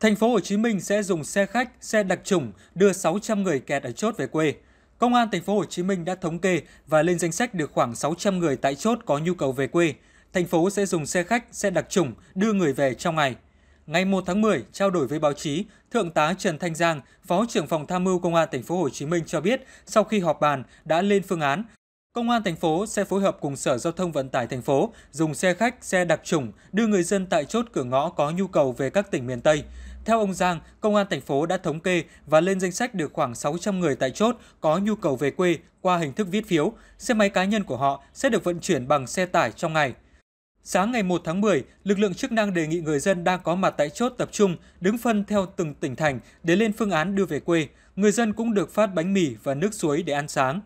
Thành phố Hồ Chí Minh sẽ dùng xe khách, xe đặc trùng đưa 600 người kẹt ở chốt về quê. Công an thành phố Hồ Chí Minh đã thống kê và lên danh sách được khoảng 600 người tại chốt có nhu cầu về quê. Thành phố sẽ dùng xe khách, xe đặc trùng đưa người về trong ngày. Ngày 1 tháng 10, trao đổi với báo chí, Thượng tá Trần Thanh Giang, Phó trưởng phòng tham mưu Công an thành phố Hồ Chí Minh cho biết, sau khi họp bàn đã lên phương án Công an thành phố sẽ phối hợp cùng Sở Giao thông Vận tải thành phố dùng xe khách, xe đặc trùng đưa người dân tại chốt cửa ngõ có nhu cầu về các tỉnh miền Tây. Theo ông Giang, công an thành phố đã thống kê và lên danh sách được khoảng 600 người tại chốt có nhu cầu về quê qua hình thức viết phiếu. Xe máy cá nhân của họ sẽ được vận chuyển bằng xe tải trong ngày. Sáng ngày 1 tháng 10, lực lượng chức năng đề nghị người dân đang có mặt tại chốt tập trung, đứng phân theo từng tỉnh thành để lên phương án đưa về quê. Người dân cũng được phát bánh mì và nước suối để ăn sáng.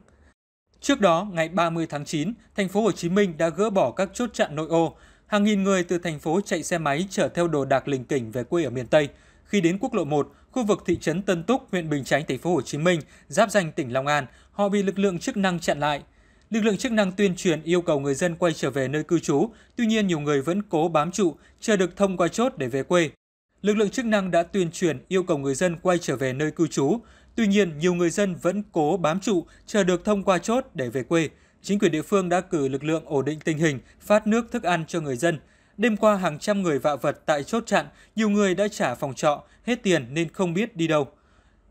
Trước đó, ngày 30 tháng 9, thành phố Hồ Chí Minh đã gỡ bỏ các chốt chặn nội ô. Hàng nghìn người từ thành phố chạy xe máy chở theo đồ đạc lình kỉnh về quê ở miền Tây. Khi đến quốc lộ 1, khu vực thị trấn Tân Túc, huyện Bình Chánh, thành phố Hồ Chí Minh, giáp danh tỉnh Long An, họ bị lực lượng chức năng chặn lại. Lực lượng chức năng tuyên truyền yêu cầu người dân quay trở về nơi cư trú, tuy nhiên nhiều người vẫn cố bám trụ, chờ được thông qua chốt để về quê. Lực lượng chức năng đã tuyên truyền yêu cầu người dân quay trở về nơi cư trú, Tuy nhiên, nhiều người dân vẫn cố bám trụ, chờ được thông qua chốt để về quê. Chính quyền địa phương đã cử lực lượng ổn định tình hình, phát nước thức ăn cho người dân. Đêm qua, hàng trăm người vạ vật tại chốt chặn, nhiều người đã trả phòng trọ, hết tiền nên không biết đi đâu.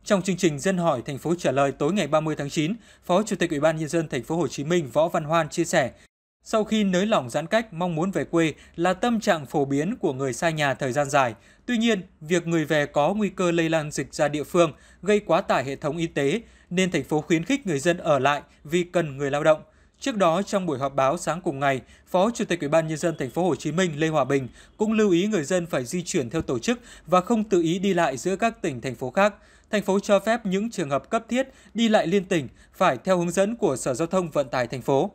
Trong chương trình dân hỏi thành phố trả lời tối ngày 30 tháng 9, Phó Chủ tịch Ủy ban nhân dân thành phố Hồ Chí Minh Võ Văn Hoan chia sẻ sau khi nới lỏng giãn cách, mong muốn về quê là tâm trạng phổ biến của người xa nhà thời gian dài. Tuy nhiên, việc người về có nguy cơ lây lan dịch ra địa phương, gây quá tải hệ thống y tế, nên thành phố khuyến khích người dân ở lại vì cần người lao động. Trước đó trong buổi họp báo sáng cùng ngày, Phó Chủ tịch Ủy ban nhân dân thành phố Hồ Chí Minh Lê Hòa Bình cũng lưu ý người dân phải di chuyển theo tổ chức và không tự ý đi lại giữa các tỉnh thành phố khác. Thành phố cho phép những trường hợp cấp thiết đi lại liên tỉnh phải theo hướng dẫn của Sở Giao thông Vận tải thành phố.